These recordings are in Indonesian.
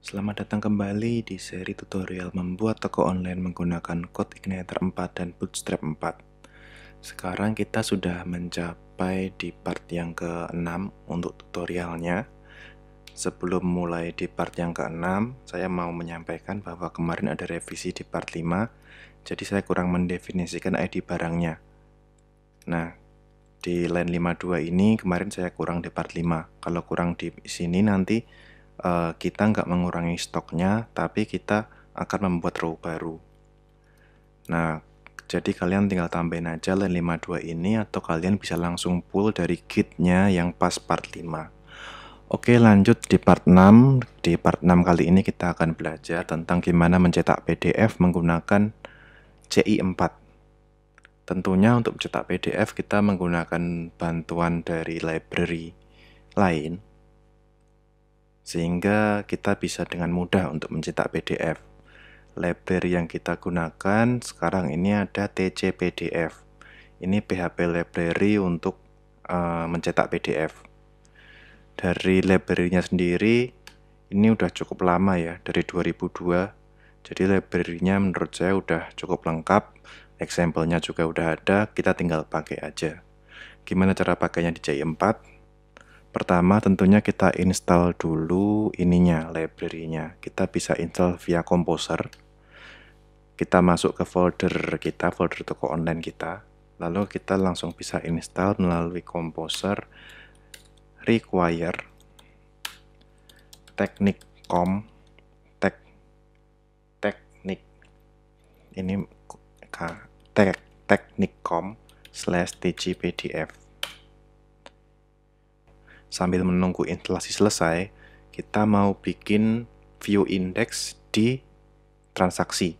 Selamat datang kembali di seri tutorial membuat toko online menggunakan Code Igniter 4 dan Bootstrap 4. Sekarang kita sudah mencapai di part yang ke-6 untuk tutorialnya. Sebelum mulai di part yang ke-6, saya mau menyampaikan bahwa kemarin ada revisi di part 5, jadi saya kurang mendefinisikan ID barangnya. Nah, di line 52 ini kemarin saya kurang di part 5. Kalau kurang di sini nanti uh, kita nggak mengurangi stoknya, tapi kita akan membuat row baru. Nah, jadi kalian tinggal tambahin aja line 52 ini atau kalian bisa langsung pull dari kitnya yang pas part 5. Oke lanjut di part 6 Di part 6 kali ini kita akan belajar tentang gimana mencetak PDF menggunakan CI4 Tentunya untuk mencetak PDF kita menggunakan bantuan dari library lain sehingga kita bisa dengan mudah untuk mencetak PDF. Library yang kita gunakan sekarang ini ada TC PDF. Ini PHP library untuk uh, mencetak PDF. Dari library-nya sendiri ini udah cukup lama ya dari 2002. Jadi library-nya menurut saya udah cukup lengkap. Example-nya juga udah ada, kita tinggal pakai aja. Gimana cara pakainya di J4? Pertama tentunya kita install dulu ininya, library-nya. Kita bisa install via Composer. Kita masuk ke folder kita, folder toko online kita. Lalu kita langsung bisa install melalui Composer require teknik com tek teknik ini tek teknik com slash tgpdf sambil menunggu instalasi selesai, kita mau bikin view index di transaksi.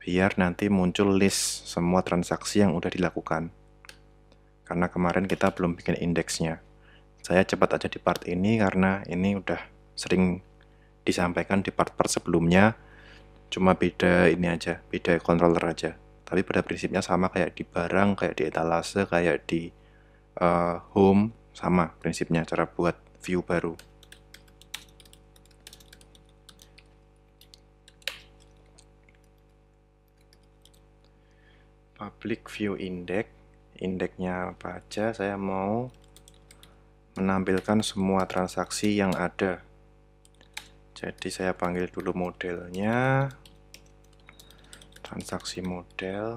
Biar nanti muncul list semua transaksi yang udah dilakukan. Karena kemarin kita belum bikin indeksnya. Saya cepat aja di part ini karena ini udah sering disampaikan di part-part sebelumnya. Cuma beda ini aja, beda controller aja. Tapi pada prinsipnya sama kayak di barang, kayak di etalase, kayak di uh, home, sama prinsipnya cara buat view baru public view index indeksnya apa aja saya mau menampilkan semua transaksi yang ada jadi saya panggil dulu modelnya transaksi model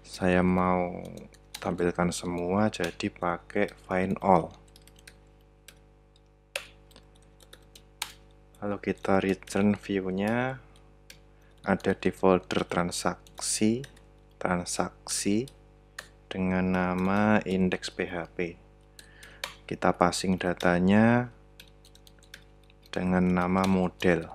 saya mau tampilkan semua jadi pakai find all lalu kita return view-nya ada di folder transaksi transaksi dengan nama index PHP kita passing datanya dengan nama model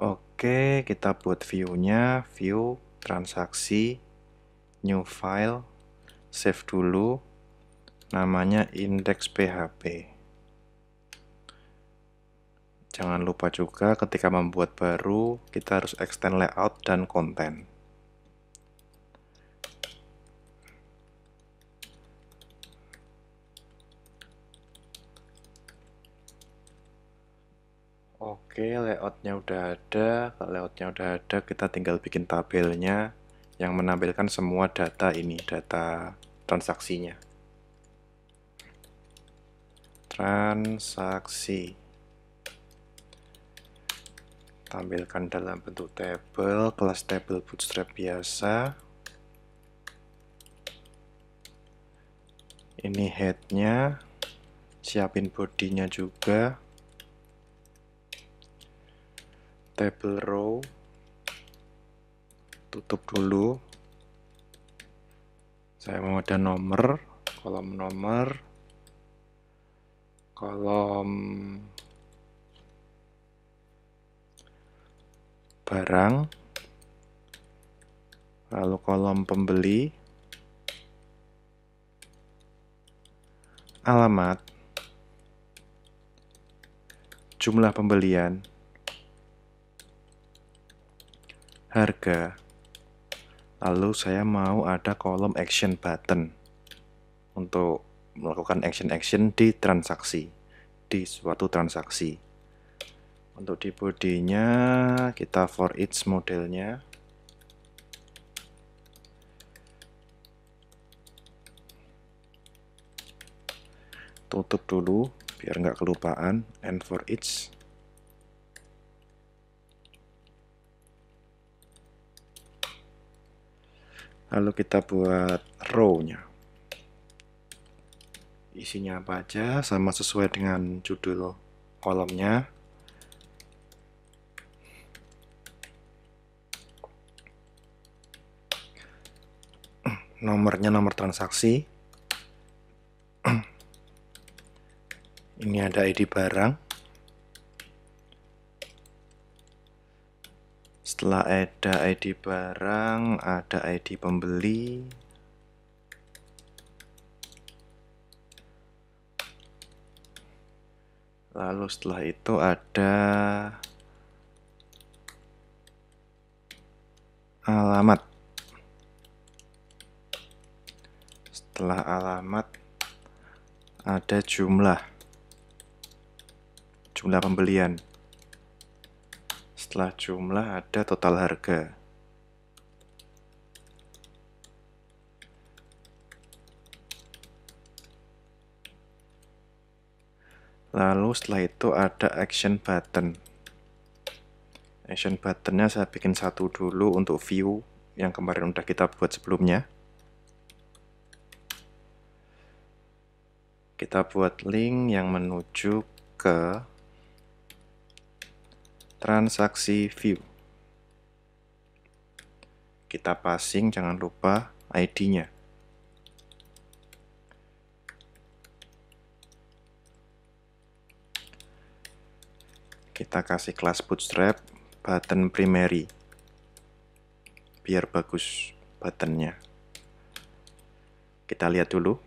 oke kita buat view-nya view transaksi new file save dulu namanya index.php jangan lupa juga ketika membuat baru kita harus extend layout dan konten Oke, layoutnya udah ada. Kalau layoutnya udah ada, kita tinggal bikin tabelnya yang menampilkan semua data ini, data transaksinya. Transaksi. Tampilkan dalam bentuk table, kelas table bootstrap biasa. Ini headnya, siapin bodinya juga. Table row tutup dulu saya mau ada nomor kolom nomor kolom barang lalu kolom pembeli alamat jumlah pembelian harga lalu saya mau ada kolom action button untuk melakukan action-action di transaksi di suatu transaksi untuk di bodinya kita for each modelnya tutup dulu biar nggak kelupaan and for each lalu kita buat row-nya isinya apa aja sama sesuai dengan judul kolomnya nomornya nomor transaksi ini ada ID barang setelah ada ID barang ada ID pembeli lalu setelah itu ada alamat setelah alamat ada jumlah jumlah pembelian setelah jumlah ada total harga. Lalu setelah itu ada action button. Action buttonnya saya bikin satu dulu untuk view yang kemarin udah kita buat sebelumnya. Kita buat link yang menuju ke transaksi view. Kita passing jangan lupa ID-nya. Kita kasih kelas bootstrap button primary biar bagus buttonnya. Kita lihat dulu.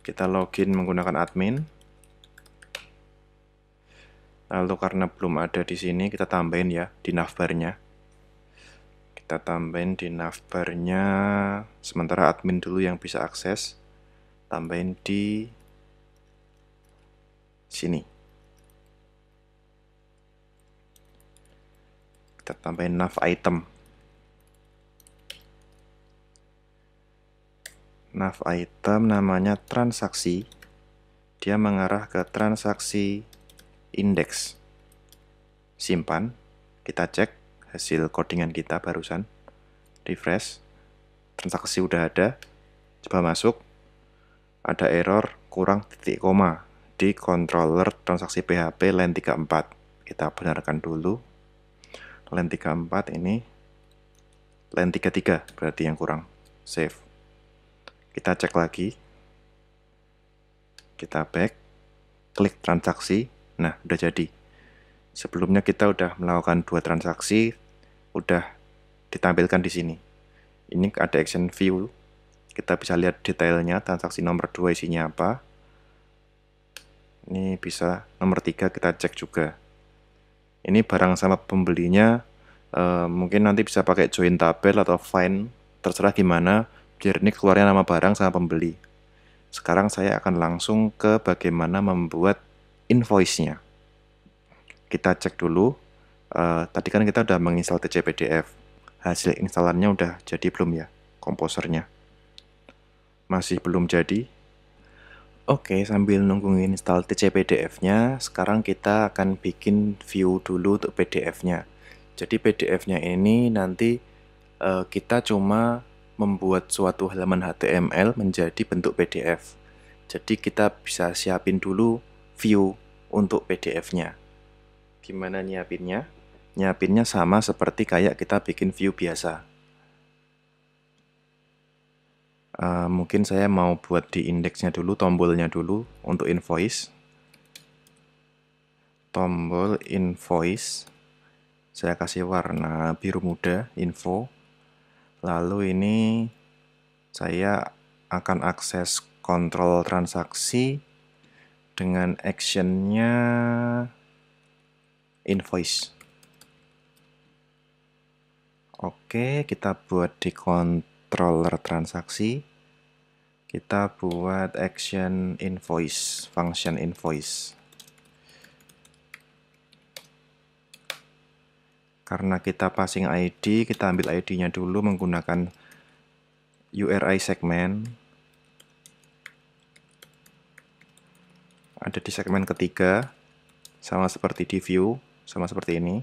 Kita login menggunakan admin. Lalu karena belum ada di sini, kita tambahin ya di navbarnya. Kita tambahin di navbarnya, sementara admin dulu yang bisa akses. Tambahin di sini. Kita tambahin nav item. Nav item namanya transaksi. Dia mengarah ke transaksi indeks Simpan, kita cek hasil codingan kita barusan. Refresh, transaksi udah ada. Coba masuk, ada error kurang titik koma di controller transaksi PHP len 34. Kita benarkan dulu. Len 34 ini len 33 berarti yang kurang. Save. Kita cek lagi. Kita back klik transaksi Nah, udah jadi. Sebelumnya kita udah melakukan dua transaksi, udah ditampilkan di sini. Ini ada action view. Kita bisa lihat detailnya, transaksi nomor 2 isinya apa. Ini bisa nomor 3 kita cek juga. Ini barang sama pembelinya e, mungkin nanti bisa pakai join tabel atau find terserah gimana biar ini keluarnya nama barang sama pembeli. Sekarang saya akan langsung ke bagaimana membuat invoice-nya. Kita cek dulu, uh, tadi kan kita udah menginstal TCPDF, hasil instalannya udah jadi belum ya, komposernya. Masih belum jadi. Oke, sambil nunggu install TCPDF-nya, sekarang kita akan bikin view dulu untuk PDF-nya. Jadi PDF-nya ini nanti uh, kita cuma membuat suatu halaman HTML menjadi bentuk PDF. Jadi kita bisa siapin dulu view untuk PDF-nya. Gimana nyiapinnya? Nyiapinnya sama seperti kayak kita bikin view biasa. Uh, mungkin saya mau buat di indeksnya dulu, tombolnya dulu untuk invoice. Tombol invoice. Saya kasih warna biru muda, info. Lalu ini saya akan akses kontrol transaksi dengan actionnya invoice. Oke, kita buat di controller transaksi. Kita buat action invoice, function invoice. Karena kita passing ID, kita ambil ID-nya dulu menggunakan URI segment. ada di segmen ketiga, sama seperti di view, sama seperti ini.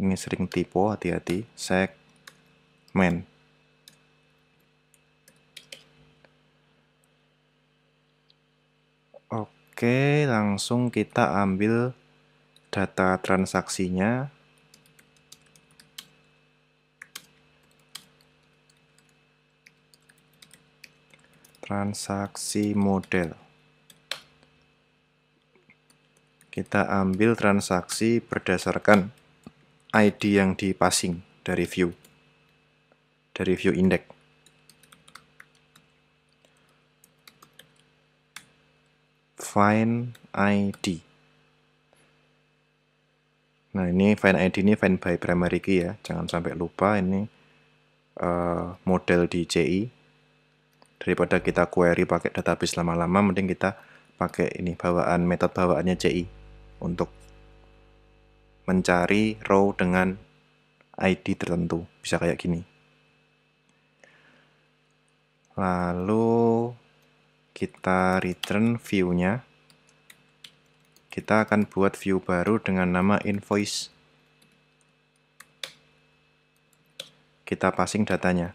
Ini sering typo hati-hati, segmen. Oke, langsung kita ambil data transaksinya transaksi model. Kita ambil transaksi berdasarkan ID yang di passing dari view, dari view index. Find ID. Nah ini find ID ini find by primary key ya, jangan sampai lupa ini eh, model di CI daripada kita query pakai database lama-lama mending kita pakai ini bawaan metode bawaannya CI untuk mencari row dengan ID tertentu bisa kayak gini lalu kita return view-nya kita akan buat view baru dengan nama invoice kita passing datanya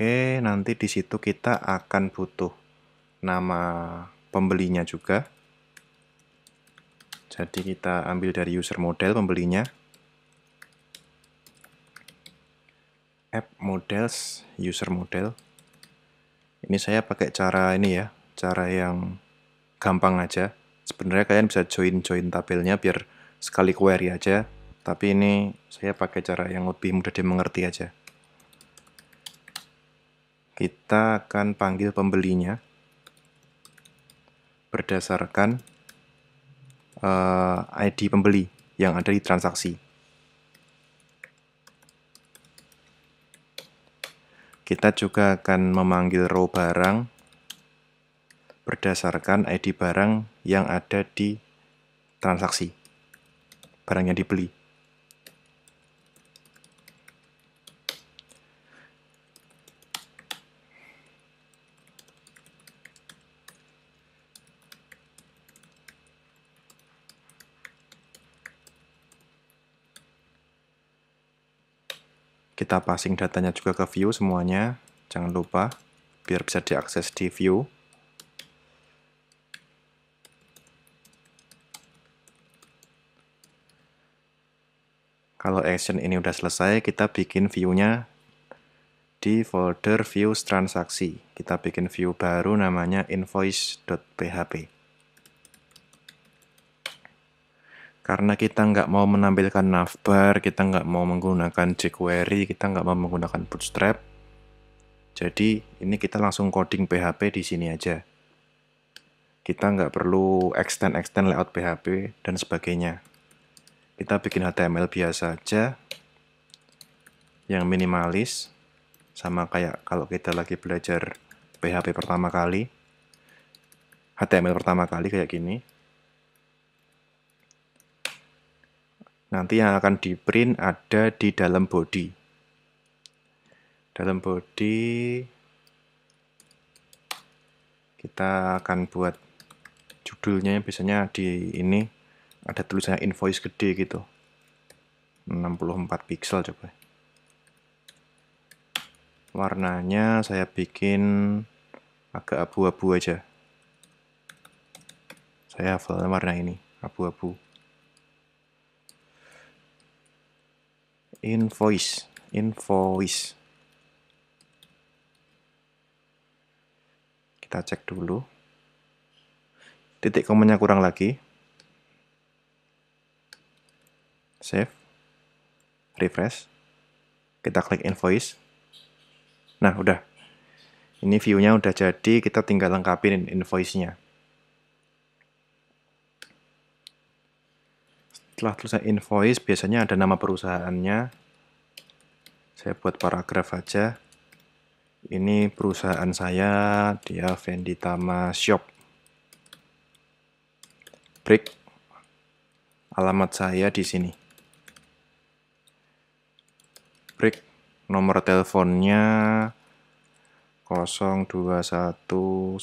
Oke, nanti di situ kita akan butuh nama pembelinya juga. Jadi kita ambil dari user model pembelinya. App models, user model. Ini saya pakai cara ini ya, cara yang gampang aja. Sebenarnya kalian bisa join-join tabelnya biar sekali query aja. Tapi ini saya pakai cara yang lebih mudah dimengerti aja kita akan panggil pembelinya berdasarkan uh, eh, ID pembeli yang ada di transaksi. Kita juga akan memanggil row barang berdasarkan ID barang yang ada di transaksi, barang yang dibeli. Kita passing datanya juga ke view semuanya. Jangan lupa biar bisa diakses di view. Kalau action ini udah selesai, kita bikin view-nya di folder views transaksi. Kita bikin view baru namanya invoice.php. Karena kita nggak mau menampilkan navbar, kita nggak mau menggunakan jQuery, kita nggak mau menggunakan Bootstrap. Jadi ini kita langsung coding PHP di sini aja. Kita nggak perlu extend-extend layout PHP dan sebagainya. Kita bikin HTML biasa aja, yang minimalis, sama kayak kalau kita lagi belajar PHP pertama kali, HTML pertama kali kayak gini, nanti yang akan di print ada di dalam body dalam body kita akan buat judulnya biasanya di ini ada tulisannya invoice gede gitu 64 pixel coba warnanya saya bikin agak abu-abu aja saya hafal warna ini abu-abu invoice invoice kita cek dulu titik komanya kurang lagi save refresh kita klik invoice nah udah ini view-nya udah jadi kita tinggal lengkapin invoice-nya setelah tulisan invoice biasanya ada nama perusahaannya saya buat paragraf aja ini perusahaan saya dia Venditama Shop break alamat saya di sini break nomor teleponnya 0219119111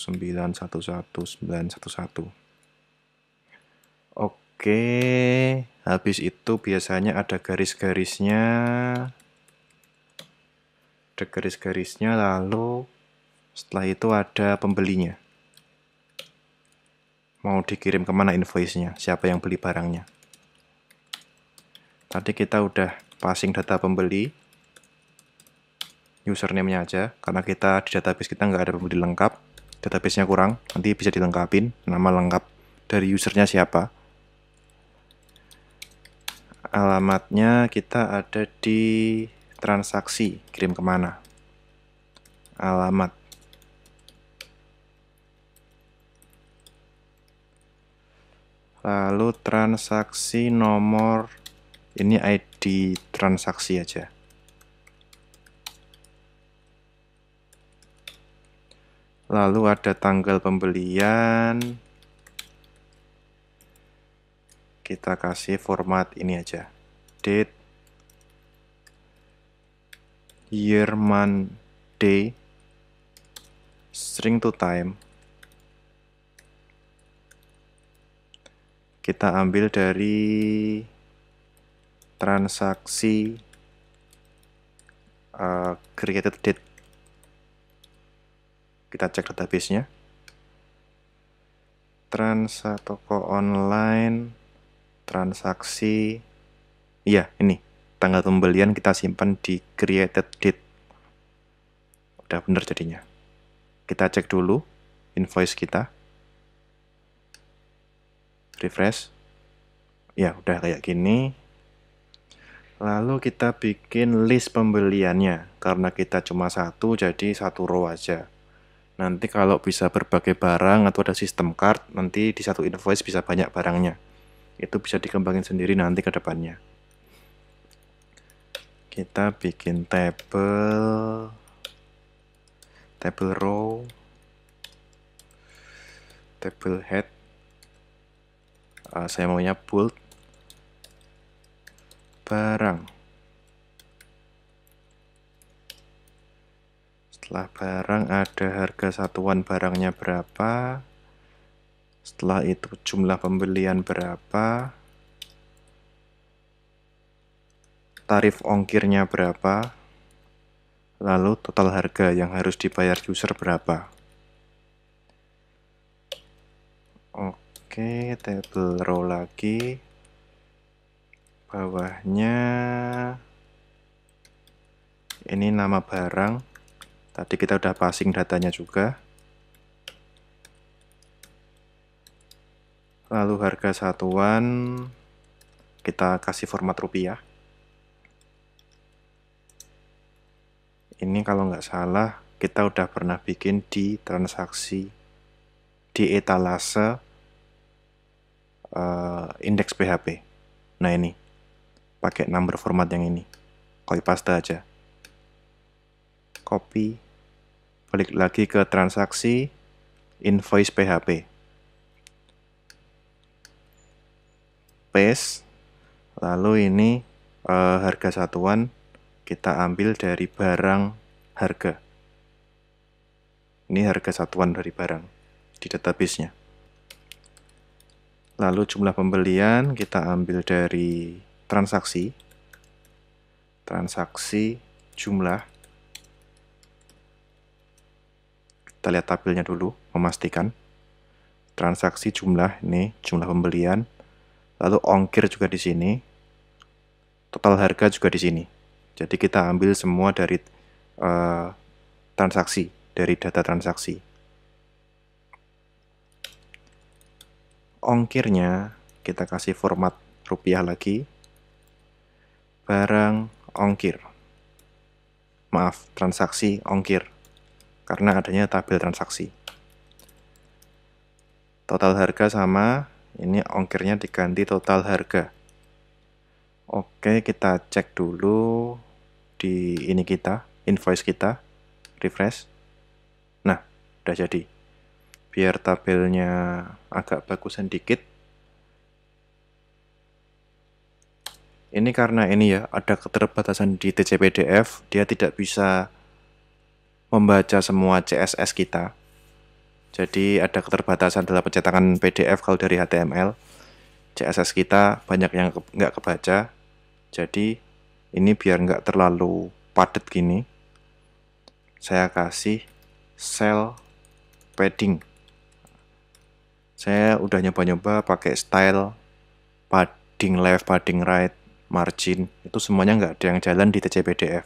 Oke Oke, habis itu biasanya ada garis-garisnya. Ada garis-garisnya lalu setelah itu ada pembelinya. Mau dikirim kemana invoice-nya, siapa yang beli barangnya. Tadi kita udah passing data pembeli, username-nya aja, karena kita di database kita nggak ada pembeli lengkap, database-nya kurang, nanti bisa dilengkapin, nama lengkap dari usernya siapa, Alamatnya kita ada di transaksi, kirim kemana. Alamat. Lalu transaksi nomor, ini ID transaksi aja. Lalu ada tanggal pembelian, kita kasih format ini aja date year month day string to time kita ambil dari transaksi uh, created date kita cek database-nya transa toko online transaksi iya ini tanggal pembelian kita simpan di created date udah bener jadinya kita cek dulu invoice kita refresh ya udah kayak gini lalu kita bikin list pembeliannya karena kita cuma satu jadi satu row aja nanti kalau bisa berbagai barang atau ada sistem card nanti di satu invoice bisa banyak barangnya itu bisa dikembangin sendiri nanti ke depannya kita bikin table table row table head uh, saya maunya bold barang setelah barang ada harga satuan barangnya berapa setelah itu jumlah pembelian berapa tarif ongkirnya berapa lalu total harga yang harus dibayar user berapa oke table row lagi bawahnya ini nama barang tadi kita udah passing datanya juga Lalu harga satuan kita kasih format rupiah. Ini kalau nggak salah kita udah pernah bikin di transaksi di etalase uh, indeks PHP. Nah ini, pakai number format yang ini. Copy paste aja. Copy, balik lagi ke transaksi invoice PHP. space lalu ini e, harga satuan kita ambil dari barang harga ini harga satuan dari barang di database-nya. lalu jumlah pembelian kita ambil dari transaksi transaksi jumlah kita lihat tabelnya dulu memastikan transaksi jumlah ini jumlah pembelian lalu ongkir juga di sini, total harga juga di sini. Jadi kita ambil semua dari uh, transaksi, dari data transaksi. Ongkirnya kita kasih format rupiah lagi, barang ongkir. Maaf, transaksi ongkir, karena adanya tabel transaksi. Total harga sama, ini ongkirnya diganti total harga oke kita cek dulu di ini kita invoice kita refresh nah udah jadi biar tabelnya agak bagus sedikit. ini karena ini ya ada keterbatasan di TCPDF dia tidak bisa membaca semua CSS kita jadi ada keterbatasan dalam pencetakan PDF kalau dari HTML. CSS kita banyak yang ke nggak kebaca. Jadi ini biar nggak terlalu padat gini. Saya kasih cell padding. Saya udah nyoba-nyoba pakai style padding left, padding right, margin. Itu semuanya nggak ada yang jalan di TCPDF.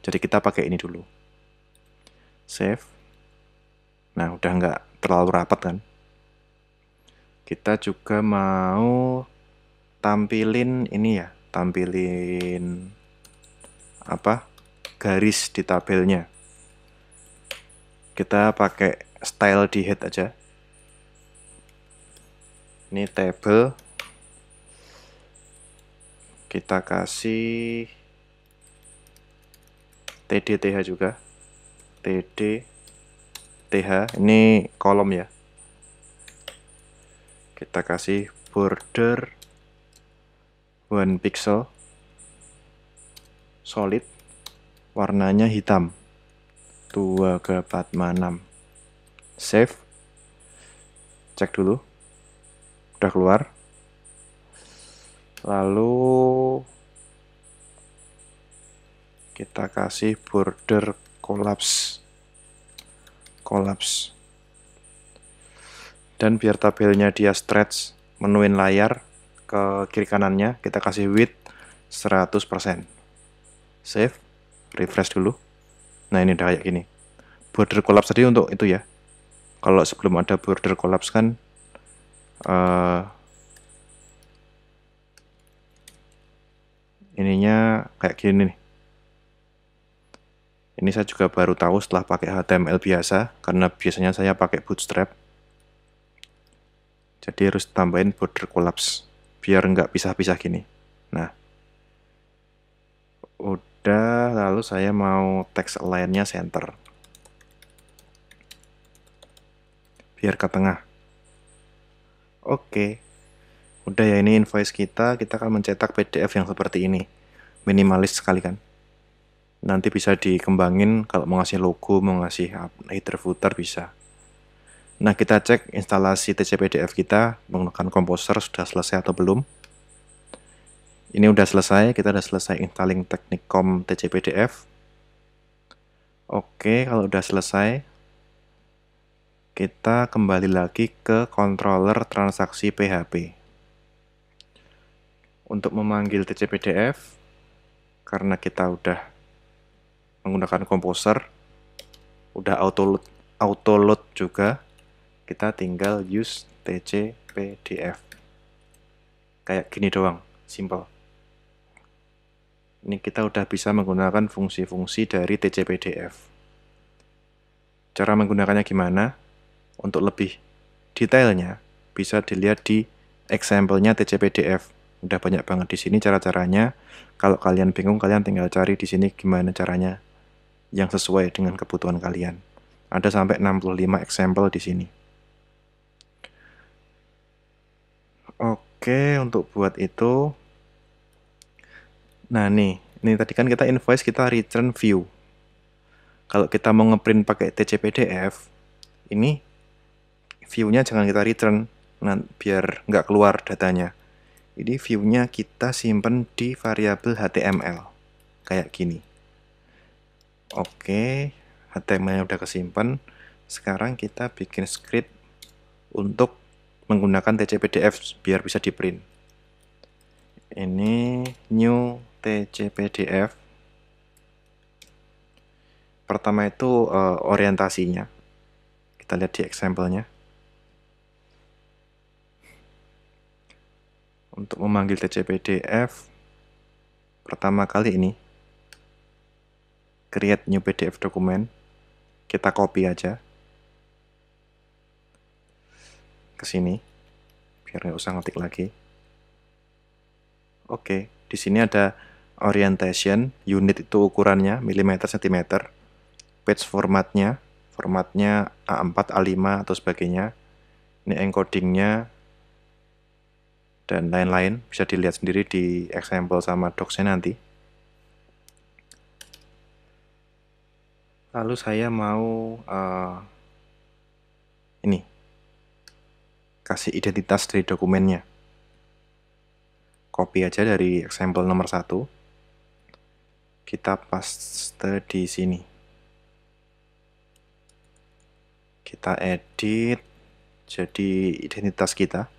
Jadi kita pakai ini dulu. Save Nah, udah nggak terlalu rapat kan. Kita juga mau tampilin ini ya, tampilin apa? garis di tabelnya. Kita pakai style di head aja. Ini table kita kasih TDTH juga. TD th ini kolom ya kita kasih border one pixel solid warnanya hitam tua ke 6 save cek dulu udah keluar lalu kita kasih border collapse kolaps. Dan biar tabelnya dia stretch menuin layar ke kiri kanannya, kita kasih width 100%. Save, refresh dulu. Nah ini udah kayak gini. Border kolaps tadi untuk itu ya. Kalau sebelum ada border kolaps kan uh, ininya kayak gini nih. Ini saya juga baru tahu setelah pakai HTML biasa, karena biasanya saya pakai Bootstrap. Jadi harus tambahin border collapse, biar nggak pisah-pisah gini. Nah, udah, lalu saya mau text lainnya center. Biar ke tengah. Oke. Udah ya, ini invoice kita, kita akan mencetak PDF yang seperti ini. Minimalis sekali kan nanti bisa dikembangin kalau mau ngasih logo, mau ngasih header footer bisa. Nah, kita cek instalasi TCPDF kita menggunakan komposer sudah selesai atau belum. Ini udah selesai, kita udah selesai installing teknik com TCPDF. Oke, kalau udah selesai, kita kembali lagi ke controller transaksi PHP. Untuk memanggil TCPDF, karena kita udah menggunakan komposer udah auto load auto load juga kita tinggal use tcpdf kayak gini doang simple ini kita udah bisa menggunakan fungsi-fungsi dari tcpdf cara menggunakannya gimana untuk lebih detailnya bisa dilihat di example-nya tcpdf udah banyak banget di sini cara-caranya kalau kalian bingung kalian tinggal cari di sini gimana caranya yang sesuai dengan kebutuhan kalian. Ada sampai 65 example di sini. Oke, untuk buat itu Nah, nih, ini tadi kan kita invoice kita return view. Kalau kita mau ngeprint pakai TCPDF, ini view-nya jangan kita return nah, biar nggak keluar datanya. Ini view-nya kita simpan di variabel HTML kayak gini. Oke, HTML-nya udah kesimpan. Sekarang kita bikin script untuk menggunakan TCPDF biar bisa di print. Ini new TCPDF. Pertama itu uh, orientasinya. Kita lihat di example-nya. Untuk memanggil TCPDF pertama kali ini create new PDF dokumen. Kita copy aja ke sini biar nggak usah ngetik lagi. Oke, di sini ada orientation, unit itu ukurannya milimeter sentimeter, page formatnya, formatnya A4, A5 atau sebagainya. Ini encodingnya dan lain-lain bisa dilihat sendiri di example sama docsnya nanti. Lalu saya mau uh, ini kasih identitas dari dokumennya. Copy aja dari example nomor satu. Kita paste di sini. Kita edit jadi identitas kita.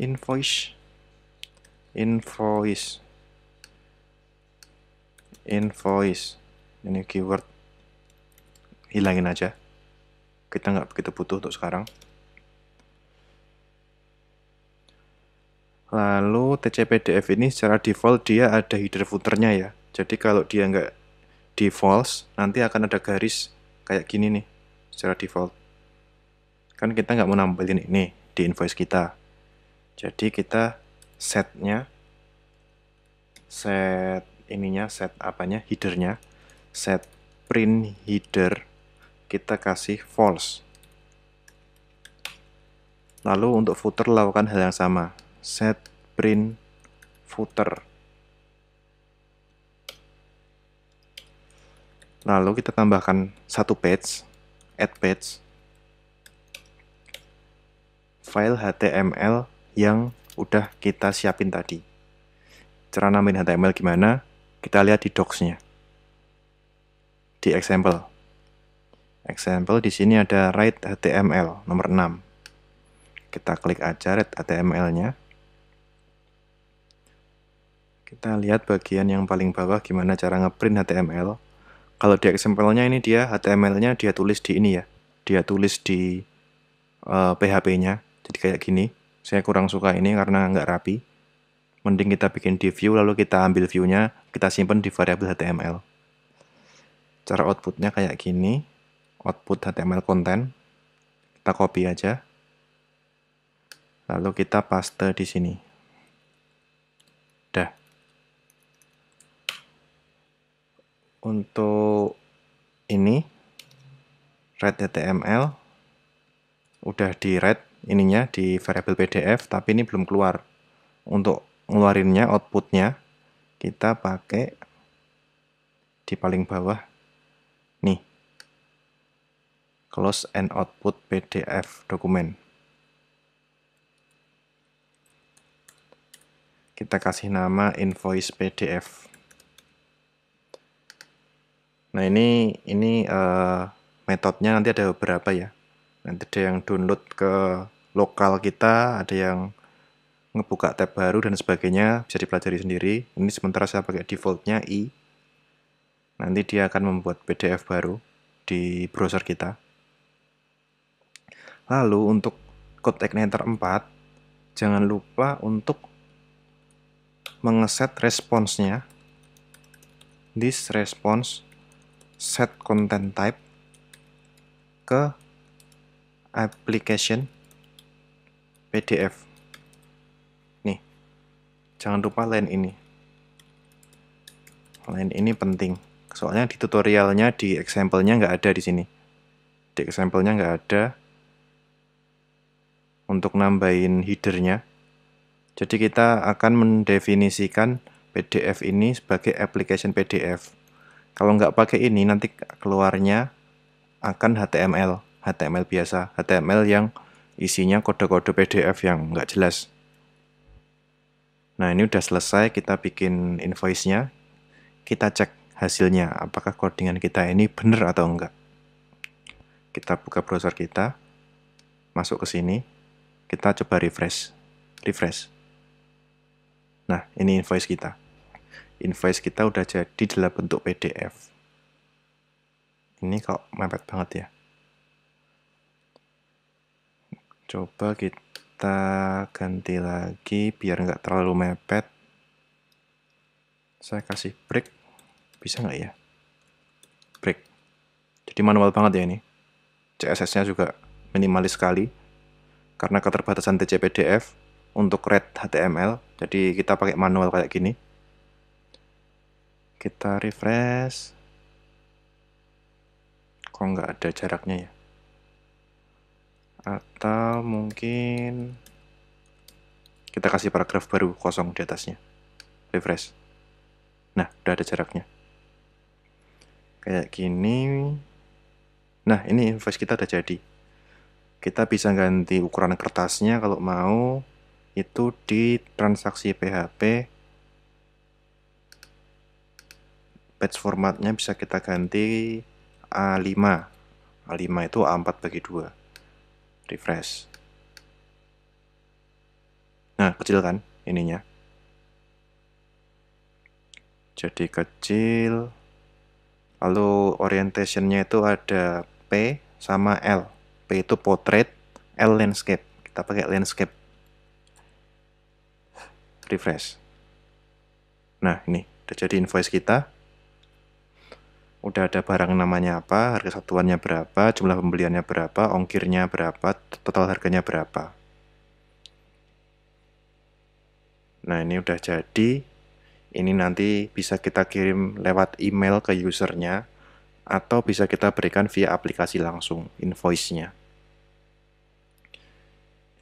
Invoice. Invoice invoice ini keyword hilangin aja kita nggak begitu butuh untuk sekarang lalu tcpdf ini secara default dia ada header footernya ya jadi kalau dia nggak default nanti akan ada garis kayak gini nih secara default kan kita nggak mau nampilin ini di invoice kita jadi kita setnya set ininya set apanya headernya set print header kita kasih false lalu untuk footer lakukan hal yang sama set print footer lalu kita tambahkan satu page add page file HTML yang udah kita siapin tadi. Cara nambahin HTML gimana? Kita lihat di docs-nya. Di example. Example di sini ada write HTML nomor 6. Kita klik aja write HTML-nya. Kita lihat bagian yang paling bawah gimana cara ngeprint HTML. Kalau di example-nya ini dia HTML-nya dia tulis di ini ya. Dia tulis di uh, eh, PHP-nya. Jadi kayak gini. Saya kurang suka ini karena nggak rapi Mending kita bikin di view, lalu kita ambil view-nya, kita simpan di variabel HTML. Cara outputnya kayak gini, output HTML content kita copy aja, lalu kita paste di sini. Dah. Untuk ini, red HTML, udah di red ininya di variabel PDF tapi ini belum keluar. Untuk ngeluarinnya outputnya kita pakai di paling bawah nih close and output PDF dokumen kita kasih nama invoice PDF nah ini ini uh, metodenya nanti ada beberapa ya nanti ada yang download ke lokal kita ada yang ngebuka tab baru dan sebagainya bisa dipelajari sendiri. Ini sementara saya pakai defaultnya i. Nanti dia akan membuat PDF baru di browser kita. Lalu untuk code igniter 4, jangan lupa untuk mengeset responsnya. This response set content type ke application PDF jangan lupa line ini line ini penting soalnya di tutorialnya di example-nya nggak ada di sini di example-nya nggak ada untuk nambahin headernya jadi kita akan mendefinisikan PDF ini sebagai application PDF kalau nggak pakai ini nanti keluarnya akan HTML HTML biasa HTML yang isinya kode-kode PDF yang nggak jelas Nah ini udah selesai kita bikin invoice-nya. Kita cek hasilnya apakah codingan kita ini benar atau enggak. Kita buka browser kita, masuk ke sini, kita coba refresh. Refresh. Nah ini invoice kita. Invoice kita udah jadi dalam bentuk PDF. Ini kok mepet banget ya. Coba kita kita ganti lagi biar nggak terlalu mepet saya kasih break bisa nggak ya break jadi manual banget ya ini CSS nya juga minimalis sekali karena keterbatasan TCPDF untuk red HTML jadi kita pakai manual kayak gini kita refresh kok nggak ada jaraknya ya atau mungkin kita kasih paragraf baru kosong di atasnya refresh nah udah ada jaraknya kayak gini nah ini invoice kita udah jadi kita bisa ganti ukuran kertasnya kalau mau itu di transaksi PHP batch formatnya bisa kita ganti A5 A5 itu A4 bagi 2 refresh. Nah, kecil kan ininya. Jadi kecil. Lalu orientation-nya itu ada P sama L. P itu portrait, L landscape. Kita pakai landscape. Refresh. Nah, ini udah jadi invoice kita udah ada barang namanya apa, harga satuannya berapa, jumlah pembeliannya berapa, ongkirnya berapa, total harganya berapa. Nah, ini udah jadi. Ini nanti bisa kita kirim lewat email ke usernya atau bisa kita berikan via aplikasi langsung invoice-nya.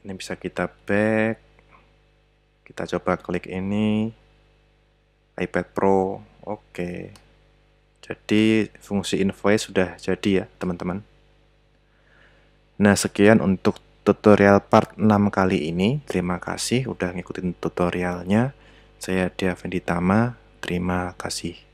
Ini bisa kita back. Kita coba klik ini iPad Pro. Oke. Okay. Jadi fungsi invoice sudah jadi ya teman-teman. Nah sekian untuk tutorial part 6 kali ini. Terima kasih udah ngikutin tutorialnya. Saya Dia Venditama. Terima kasih.